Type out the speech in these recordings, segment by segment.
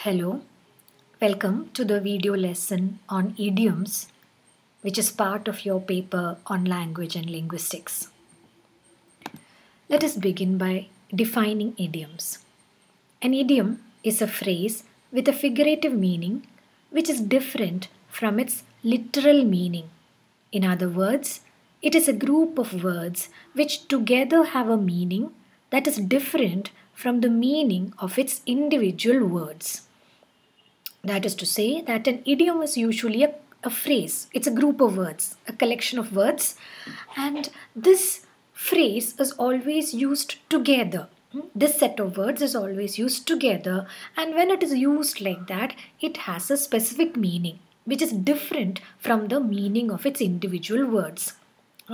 Hello, welcome to the video lesson on idioms, which is part of your paper on language and linguistics. Let us begin by defining idioms. An idiom is a phrase with a figurative meaning which is different from its literal meaning. In other words, it is a group of words which together have a meaning that is different from the meaning of its individual words. That is to say that an idiom is usually a, a phrase, it's a group of words, a collection of words, and this phrase is always used together. Hmm? This set of words is always used together, and when it is used like that, it has a specific meaning which is different from the meaning of its individual words.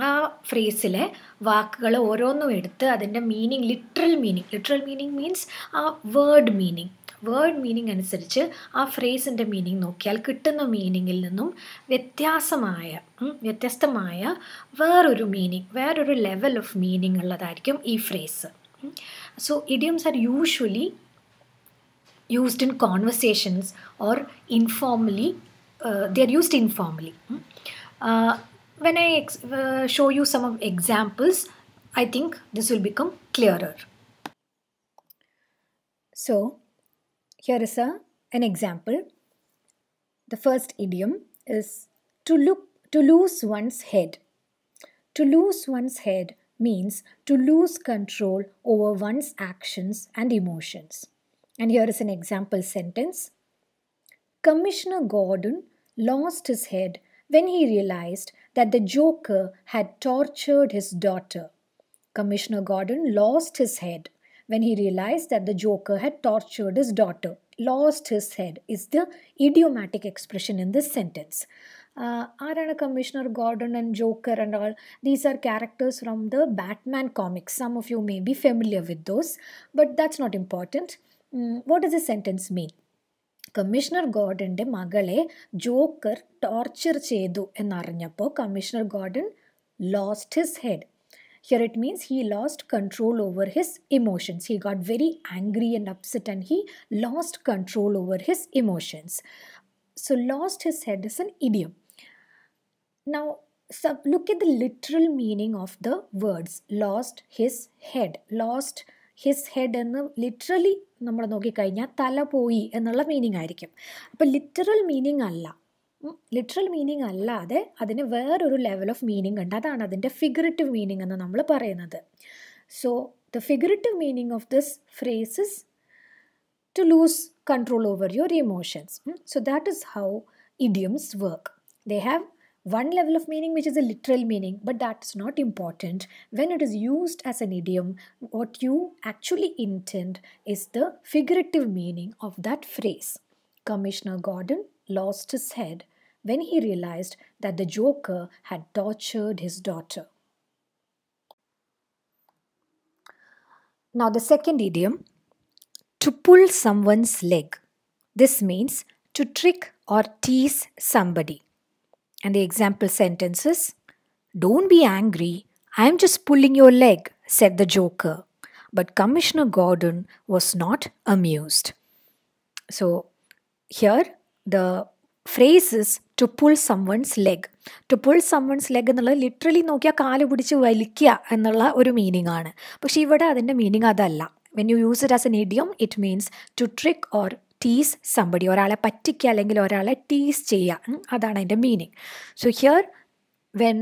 ആ ഫ്രേസിലെ വാക്കുകൾ ഓരോന്നും എടുത്ത് അതിൻ്റെ meaning literal meaning literal meaning means ആ word meaning word meaning അനുസരിച്ച് ആ ഫ്രേസിൻ്റെ meaning നോക്കിയാൽ കിട്ടുന്ന മീനിങ്ങിൽ നിന്നും വ്യത്യാസമായ വ്യത്യസ്തമായ വേറൊരു മീനിങ് വേറൊരു ലെവൽ ഓഫ് മീനിങ് ഉള്ളതായിരിക്കും ഈ phrase so idioms are usually used in conversations or informally uh, they are used informally uh, when i uh, show you some of examples i think this will become clearer so Here is a, an example. The first idiom is to look to lose one's head. To lose one's head means to lose control over one's actions and emotions. And here is an example sentence. Commissioner Gordon lost his head when he realized that the Joker had tortured his daughter. Commissioner Gordon lost his head when he realized that the Joker had tortured his daughter. Lost his head is the idiomatic expression in this sentence. Uh, Commissioner Gordon and Joker and all, these are characters from the Batman comics. Some of you may be familiar with those, but that's not important. Mm, what does this sentence mean? Commissioner ഗോർഡൻ്റെ മകളെ joker torture ചെയ്തു എന്നറിഞ്ഞപ്പോൾ commissioner Gordon lost his head here it means he lost control over his emotions. He got very angry and upset and he lost control over his emotions. So, lost his head is an idiom. Now, so look at the literal meaning of the words lost his head, lost his head എന്ന് literally നമ്മൾ നോക്കിക്കഴിഞ്ഞാൽ തല പോയി എന്നുള്ള meaning ആയിരിക്കും അപ്പോൾ literal meaning അല്ല literal meaning അല്ലാതെ അതിന് വേറൊരു ലെവൽ ഓഫ് മീനിങ് ഉണ്ട് അതാണ് അതിൻ്റെ ഫിഗറേറ്റീവ് മീനിങ് എന്ന് നമ്മൾ So the figurative meaning of this phrase is to lose control over your emotions. So that is how idioms work. They have one level of meaning which is a literal meaning, but that's not important. When it is used as an idiom, what you actually intend is the figurative meaning of that phrase. Commissioner Gordon lost his head when he realized that the Joker had tortured his daughter. Now, the second idiom to pull someone's leg. This means to trick or tease somebody. And the example sentence is Don't be angry, I am just pulling your leg, said the Joker. But Commissioner Gordon was not amused. So, here the phrase is to pull someone's leg to pull someone's leg എന്നുള്ളത് literally നോക്കിയാൽ കാല് പിടിച്ച് വലിക്കുക എന്നുള്ള ഒരു മീനിങ് ആണ് പക്ഷേ ഇവിടെ അതിൻ്റെ മീനിങ് അതല്ല when you use it as an idiom it means to trick or tease somebody ഒരാളെ പറ്റിക്കുക അല്ലെങ്കിൽ ഒരാളെ ടീസ് ചെയ്യുക അതാണ് അതിൻ്റെ meaning so here when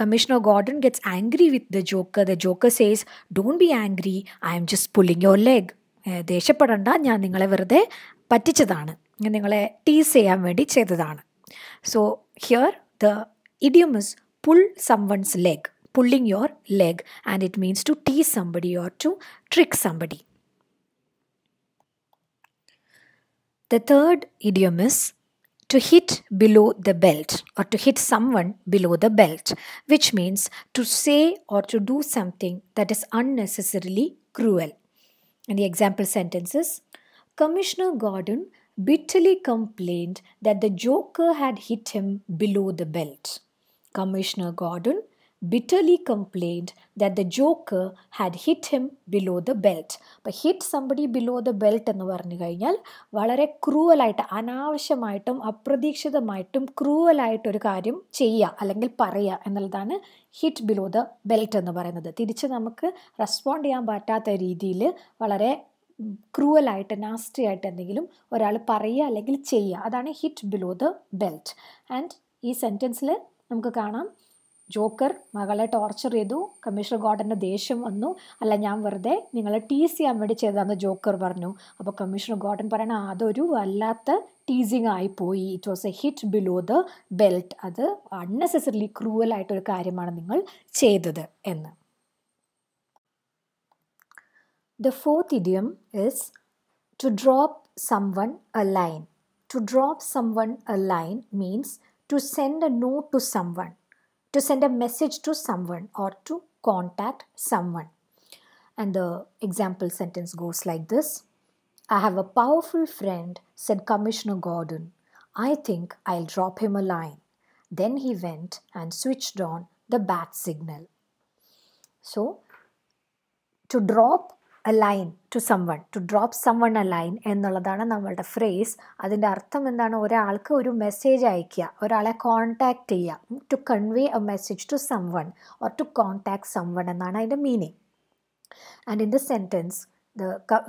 Commissioner Gordon gets angry with the Joker, the Joker says, Don't be angry, I am just pulling your leg. ദേഷ്യപ്പെടണ്ട ഞാൻ നിങ്ങളെ വെറുതെ പറ്റിച്ചതാണ് ഞാൻ നിങ്ങളെ ടീസ് ചെയ്യാൻ വേണ്ടി ചെയ്തതാണ് So here the idiom is pull someone's leg, pulling your leg and it means to tease somebody or to trick somebody. The third idiom is to hit below the belt or to hit someone below the belt, which means to say or to do something that is unnecessarily cruel. And the example sentence is Commissioner Gordon bitterly complained that the joker had hit him below the belt. Commissioner Gordon bitterly complained that the joker had hit him below the belt But hit somebody below the belt എന്ന് പറഞ്ഞു കഴിഞ്ഞാൽ വളരെ ക്രൂവലായിട്ട് അനാവശ്യമായിട്ടും അപ്രതീക്ഷിതമായിട്ടും ക്രൂവലായിട്ടൊരു കാര്യം ചെയ്യുക അല്ലെങ്കിൽ പറയുക എന്നുള്ളതാണ് hit below the belt എന്ന് പറയുന്നത് തിരിച്ച് നമുക്ക് റെസ്പോണ്ട് ചെയ്യാൻ പറ്റാത്ത രീതിയിൽ വളരെ ക്രൂവലായിട്ട് നാസ്റ്റി ആയിട്ട് എന്തെങ്കിലും ഒരാൾ പറയുക അല്ലെങ്കിൽ ചെയ്യുക അതാണ് hit below the belt and ഈ സെൻറ്റൻസിൽ നമുക്ക് കാണാം ജോക്കർ മകളെ ടോർച്ചർ ചെയ്തു കമ്മീഷണർ ഗോർഡന് ദേഷ്യം വന്നു അല്ല ഞാൻ വെറുതെ നിങ്ങളെ ടീസ് ചെയ്യാൻ വേണ്ടി ചെയ്തതെന്ന് ജോക്കർ പറഞ്ഞു അപ്പോൾ കമ്മീഷണർ ഗോർഡൻ പറയണ അതൊരു വല്ലാത്ത ടീസിങ് ആയിപ്പോയി it was a hit below the belt അത് അൺനെസസറിലി ക്രൂവലായിട്ടൊരു കാര്യമാണ് നിങ്ങൾ ചെയ്തത് എന്ന് The fourth idiom is to drop someone a line. To drop someone a line means to send a note to someone, to send a message to someone or to contact someone. And the example sentence goes like this I have a powerful friend, said Commissioner Gordon. I think I'll drop him a line. Then he went and switched on the bat signal. So, to drop a line to one to drop one a line എന്നുള്ളതാണ് നമ്മളുടെ phrase അതിൻ്റെ അർത്ഥം എന്താണ് ഒരാൾക്ക് ഒരു message അയക്കുക ഒരാളെ contact ചെയ്യുക to convey a message to one or to contact one എന്നാണ് അതിൻ്റെ meaning and in the sentence the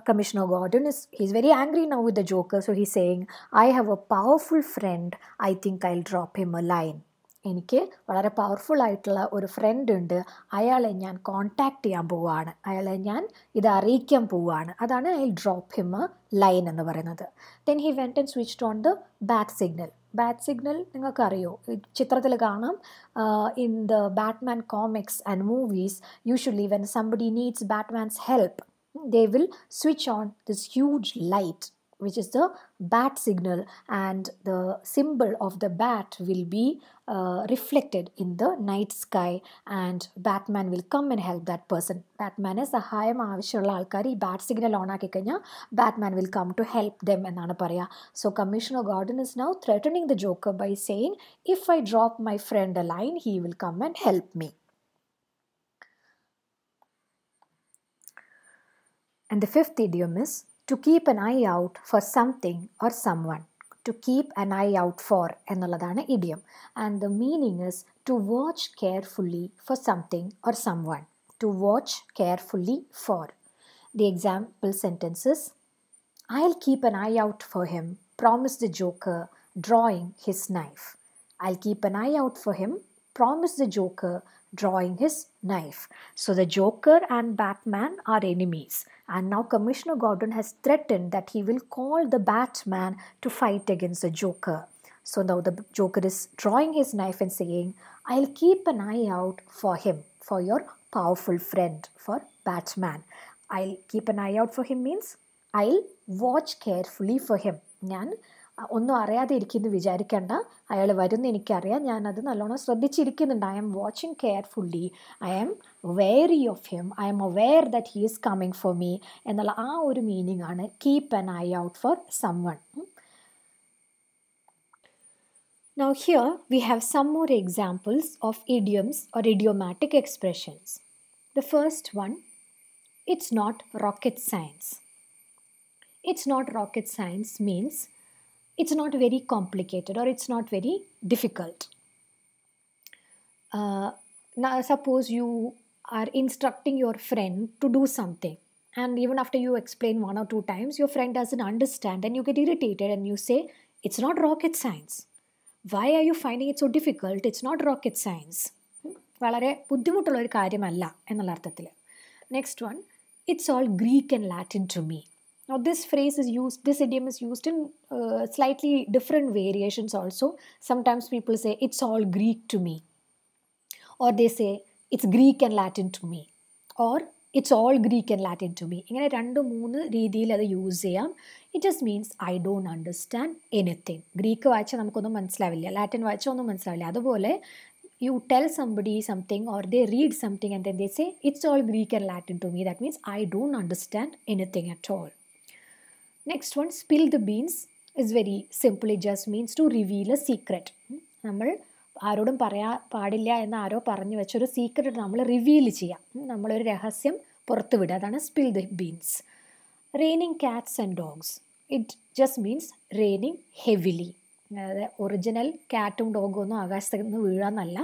commissioner Gordon is he's very angry now with the joker so he saying I have a powerful friend I think I drop him a line എനിക്ക് വളരെ powerful ആയിട്ടുള്ള ഒരു front ഉണ്ട് അയാളെ ഞാൻ contact ചെയ്യാൻ പോവുകയാണ് അയാളെ ഞാൻ ഇത് അറിയിക്കാൻ പോവുകയാണ് അതാണ് ഐ ഡ്രോപ്പ് ഹിം ലൈൻ എന്ന് പറയുന്നത് then he went and switched on the back signal bat signal നിങ്ങൾക്കറിയോ ചിത്രത്തിൽ കാണാം in the Batman comics and movies usually when somebody needs Batman's help they will switch on this huge light which is the bat signal and the symbol of the bat will be uh, reflected in the night sky and batman will come and help that person batman is a high maavishyulla aalkari bat signal on aakikkanya batman will come to help them ennaanu paraya so commissioner gordon is now threatening the joker by saying if i drop my friend a line he will come and help me and the fifth idiom is to keep an eye out for something or someone to keep an eye out for എന്നുള്ളതാണ് idiom and the meaning is to watch carefully for something or someone to watch carefully for the example sentences I will keep an eye out for him promise the joker drawing his knife I will keep an eye out for him promise the joker drawing his knife. So the Joker and Batman are enemies. And now Commissioner Gordon has threatened that he will call the Batman to fight against the Joker. So now the Joker is drawing his knife and saying, I'll keep an eye out for him, for your powerful friend, for Batman. I'll keep an eye out for him means I'll watch carefully for him. ഞാൻ ഒന്നും അറിയാതെ ഇരിക്കുന്നു വിചാരിക്കേണ്ട അയാൾ വരുന്ന എനിക്കറിയാം ഞാനത് നല്ലോണം ശ്രദ്ധിച്ചിരിക്കുന്നുണ്ട് I'm watching carefully I'm wary of him I'm aware that he is coming for me എന്നുള്ള ആ ഒരു മീനിങ് ആണ് keep an eye out for someone now here we have some more examples of idioms or idiomatic expressions the first one it's not rocket science it's not rocket science means it's not very complicated or it's not very difficult. Uh, now, suppose you are instructing your friend to do something, and even after you explain one or two times, your friend doesn't understand and you get irritated and you say, It's not rocket science. Why are you finding it so difficult? It's not rocket science. വളരെ ബുദ്ധിമുട്ടുള്ള ഒരു കാര്യമല്ല എന്നുള്ള അർത്ഥത്തിൽ next one it's all Greek and Latin to me Now this phrase is used, this idiom is used in uh, slightly different variations also. Sometimes people say, it's all Greek to me. Or they say, it's Greek and Latin to me. Or it's all Greek and Latin to me ഇങ്ങനെ രണ്ട് മൂന്ന് രീതിയിൽ അത് use ചെയ്യാം it just means I don't understand anything Greek വായിച്ചാൽ നമുക്കൊന്നും മനസ്സിലാവില്ല Latin വായിച്ചാൽ ഒന്നും മനസ്സിലാവില്ല അതുപോലെ you tell somebody something or they read something and then they say it's all Greek and Latin to me that means I don't understand anything at all next one spill the beans is very simple it just means to reveal a secret നമ്മൾ ആരോടും പറയാ പാടില്ല എന്ന് ആരോ പറഞ്ഞു വെച്ചൊരു secret നമ്മൾ reveal ചെയ്യാം നമ്മളൊരു രഹസ്യം പുറത്തു വിടുക അതാണ് spill the beans raining cats and dogs it just means raining heavily അതായത് ഒറിജിനൽ ക്യാറ്റും ഡോഗും ഒന്നും ആകാശത്ത് നിന്ന് വീഴാന്നല്ല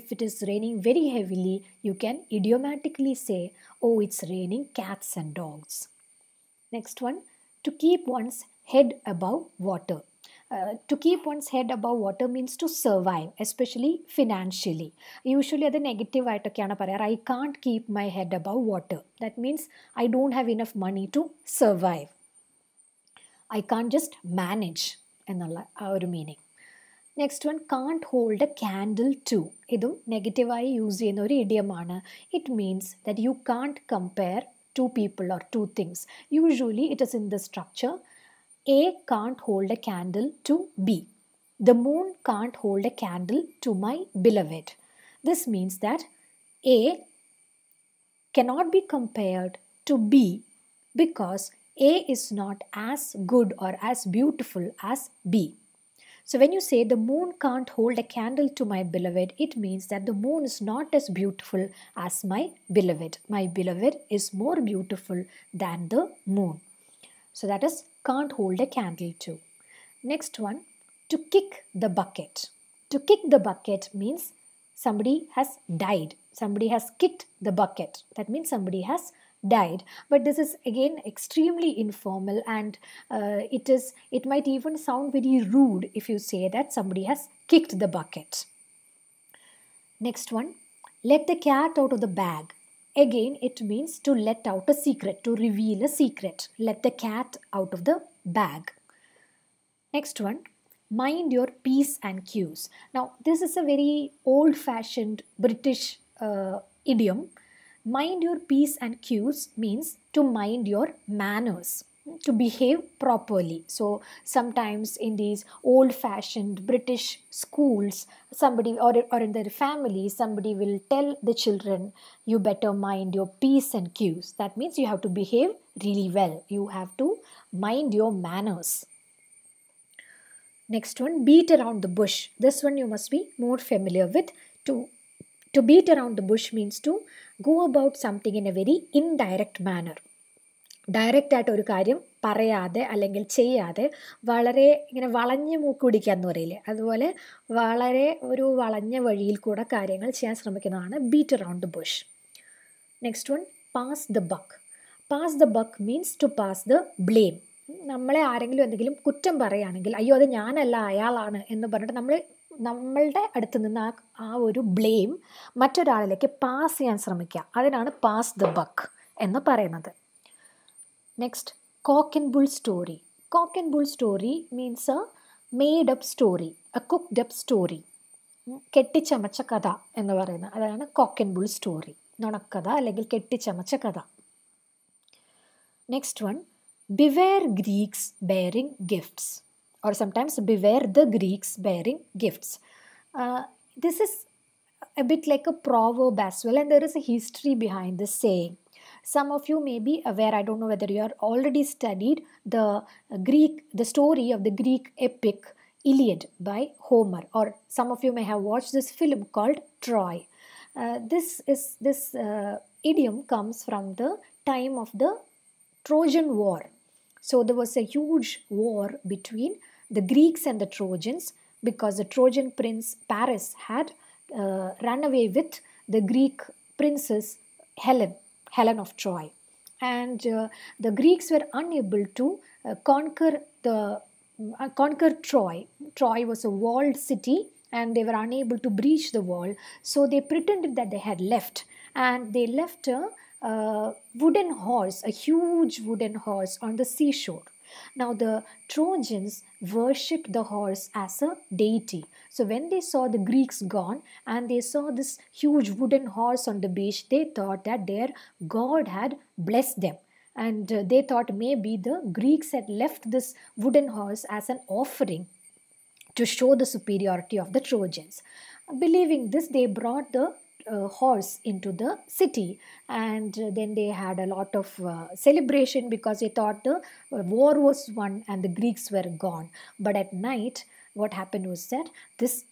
if it is raining very heavily you can idiomatically say oh it's raining cats and dogs next one to keep one's head above water. Uh, to keep one's head above water means to survive, especially financially. Usually, the negative I can't keep my head above water. That means I don't have enough money to survive. I can't just manage. Our meaning. Next one, can't hold a candle to. Idum negative I use in idiom. It means that you can't compare two people or two things. Usually it is in the structure A can't hold a candle to B. The moon can't hold a candle to my beloved. This means that A cannot be compared to B because A is not as good or as beautiful as B. So, when you say the moon can't hold a candle to my beloved, it means that the moon is not as beautiful as my beloved. My beloved is more beautiful than the moon. So, that is can't hold a candle to. Next one, to kick the bucket. To kick the bucket means somebody has died, somebody has kicked the bucket. That means somebody has died but this is again extremely informal and uh, it is it might even sound very rude if you say that somebody has kicked the bucket next one let the cat out of the bag again it means to let out a secret to reveal a secret let the cat out of the bag next one mind your p's and q's now this is a very old fashioned british uh, idiom Mind your P's and Q's means to mind your manners to behave properly. So sometimes in these old fashioned British schools, somebody or, or in their family, somebody will tell the children, you better mind your P's and Q's. That means you have to behave really well. You have to mind your manners. Next one, beat around the bush. This one you must be more familiar with. To, to beat around the bush means to go about something in a very indirect manner ഡയറക്റ്റായിട്ട് ഒരു കാര്യം പറയാതെ അല്ലെങ്കിൽ ചെയ്യാതെ വളരെ ഇങ്ങനെ വളഞ്ഞ മൂക്കുപിടിക്കുക എന്ന് പറയില്ലേ അതുപോലെ വളരെ ഒരു വളഞ്ഞ വഴിയിൽ കൂടെ കാര്യങ്ങൾ ചെയ്യാൻ ശ്രമിക്കുന്നതാണ് beat around the bush next one pass the buck pass the buck means to pass the blame നമ്മളെ ആരെങ്കിലും എന്തെങ്കിലും കുറ്റം പറയുകയാണെങ്കിൽ അയ്യോ അത് ഞാനല്ല അയാളാണ് എന്ന് പറഞ്ഞിട്ട് നമ്മൾ നമ്മളുടെ അടുത്ത് നിന്ന് ആ ആ ഒരു ബ്ലെയിം മറ്റൊരാളിലേക്ക് പാസ് ചെയ്യാൻ ശ്രമിക്കുക അതിനാണ് പാസ് ദ ബക്ക് എന്ന് പറയുന്നത് next cock and bull story cock and bull story means a made up story a cooked up story കെട്ടിച്ചമച്ച കഥ എന്ന് പറയുന്നത് അതാണ് കോക്ക് ആൻഡ് ബുൾ സ്റ്റോറി നുണക്കഥ അല്ലെങ്കിൽ കെട്ടിച്ചമച്ച കഥ next one Beware Greeks bearing gifts, or sometimes beware the Greeks bearing gifts. Uh, this is a bit like a proverb as well, and there is a history behind this saying. Some of you may be aware, I don't know whether you are already studied the Greek, the story of the Greek epic Iliad by Homer, or some of you may have watched this film called Troy. Uh, this is this uh, idiom comes from the time of the Trojan War. So there was a huge war between the Greeks and the Trojans because the Trojan prince Paris had uh, run away with the Greek princess Helen, Helen of Troy. And uh, the Greeks were unable to uh, conquer the uh, conquer Troy. Troy was a walled city and they were unable to breach the wall. So they pretended that they had left and they left a uh, wooden horse, a huge wooden horse on the seashore. Now, the Trojans worshipped the horse as a deity. So, when they saw the Greeks gone and they saw this huge wooden horse on the beach, they thought that their god had blessed them. And uh, they thought maybe the Greeks had left this wooden horse as an offering to show the superiority of the Trojans. Believing this, they brought the uh, horse into the city and uh, then they had a lot of uh, celebration because they thought the uh, war was won and the greeks were gone but at night what happened was that this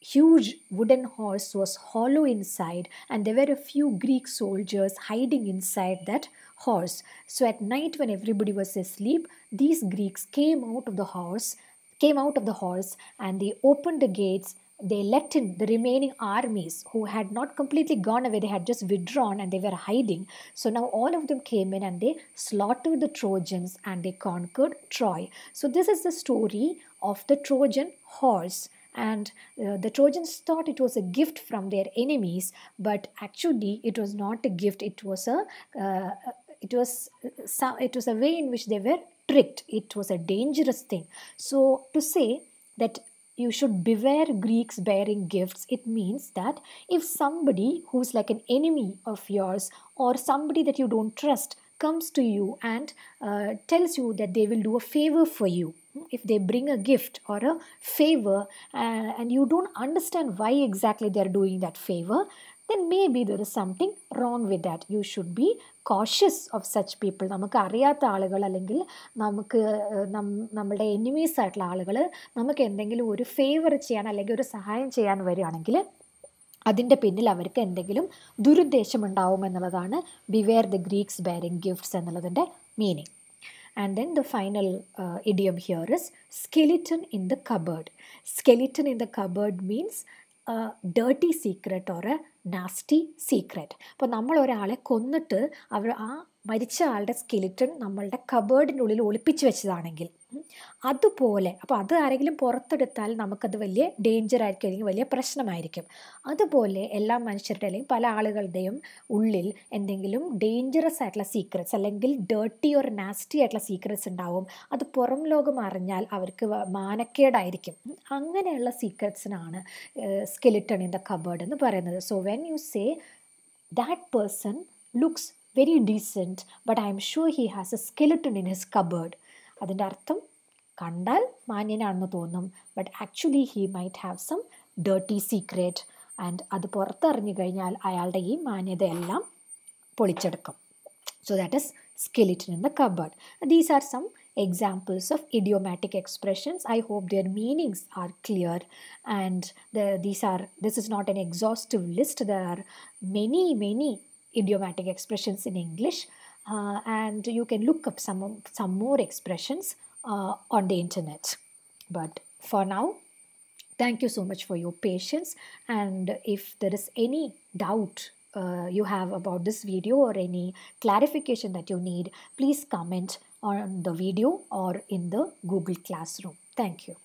huge wooden horse was hollow inside and there were a few greek soldiers hiding inside that horse so at night when everybody was asleep these greeks came out of the horse came out of the horse and they opened the gates they let in the remaining armies who had not completely gone away, they had just withdrawn and they were hiding. So now all of them came in and they slaughtered the Trojans and they conquered Troy. So this is the story of the Trojan horse. And uh, the Trojans thought it was a gift from their enemies, but actually it was not a gift. It was a uh, it was uh, some, it was a way in which they were tricked. It was a dangerous thing. So to say that you should beware Greeks bearing gifts. It means that if somebody who's like an enemy of yours or somebody that you don't trust comes to you and uh, tells you that they will do a favor for you, hmm, if they bring a gift or a favor uh, and you don't understand why exactly they're doing that favor, then maybe there is something wrong with that. You should be cautious of such people നമുക്ക് അറിയാത്ത ആളുകൾ അല്ലെങ്കിൽ നമുക്ക് നമ്മുടെ enemies ആയിട്ടുള്ള ആളുകൾ നമുക്ക് എന്തെങ്കിലും ഒരു ഫേവർ ചെയ്യാൻ അല്ലെങ്കിൽ ഒരു സഹായം ചെയ്യാൻ വരികയാണെങ്കിൽ അതിൻ്റെ പിന്നിൽ അവർക്ക് എന്തെങ്കിലും ദുരുദ്ദേശം ഉണ്ടാവും എന്നുള്ളതാണ് beware the Greeks bearing gifts എന്നുള്ളതിൻ്റെ meaning and then the final idiom here is skeleton in the cupboard skeleton in the cupboard means dirty secret or a nasty secret അപ്പോൾ നമ്മൾ ഒരാളെ കൊന്നിട്ട് അവർ ആ മരിച്ച ആളുടെ സ്കെലിറ്റൺ നമ്മളുടെ കബേർഡിൻ്റെ ഉള്ളിൽ ഒളിപ്പിച്ച് വെച്ചതാണെങ്കിൽ അതുപോലെ അപ്പോൾ അത് ആരെങ്കിലും പുറത്തെടുത്താൽ നമുക്കത് വലിയ ഡേഞ്ചർ ആയിരിക്കും അല്ലെങ്കിൽ വലിയ പ്രശ്നമായിരിക്കും അതുപോലെ എല്ലാ മനുഷ്യരുടെ അല്ലെങ്കിൽ പല ആളുകളുടെയും ഉള്ളിൽ എന്തെങ്കിലും ഡേഞ്ചറസ് ആയിട്ടുള്ള സീക്രറ്റ്സ് അല്ലെങ്കിൽ ഡേർട്ടി ഓർ നാസ്റ്റി ആയിട്ടുള്ള സീക്രറ്റ്സ് ഉണ്ടാവും അത് പുറം ലോകം അറിഞ്ഞാൽ അവർക്ക് മാനക്കേടായിരിക്കും അങ്ങനെയുള്ള സീക്രറ്റ്സിനാണ് സ്കെലിറ്റൺ ഇൻ ദ കബേർഡ് എന്ന് പറയുന്നത് so when you say that person looks very decent but I'm sure he has a skeleton in his cupboard അതിൻ്റെ അർത്ഥം കണ്ടാൽ മാന്യനാണെന്ന് തോന്നും but actually he might have some dirty secret and അത് പുറത്തറിഞ്ഞു കഴിഞ്ഞാൽ അയാളുടെ ഈ മാന്യതയെല്ലാം പൊളിച്ചെടുക്കും so that is skeleton in the cupboard these are some examples of idiomatic expressions i hope their meanings are clear and the, these are this is not an exhaustive list there are many many idiomatic expressions in English uh, and you can look up some, some more expressions uh, on the internet. But for now, thank you so much for your patience and if there is any doubt uh, you have about this video or any clarification that you need, please comment on the video or in the Google Classroom. Thank you.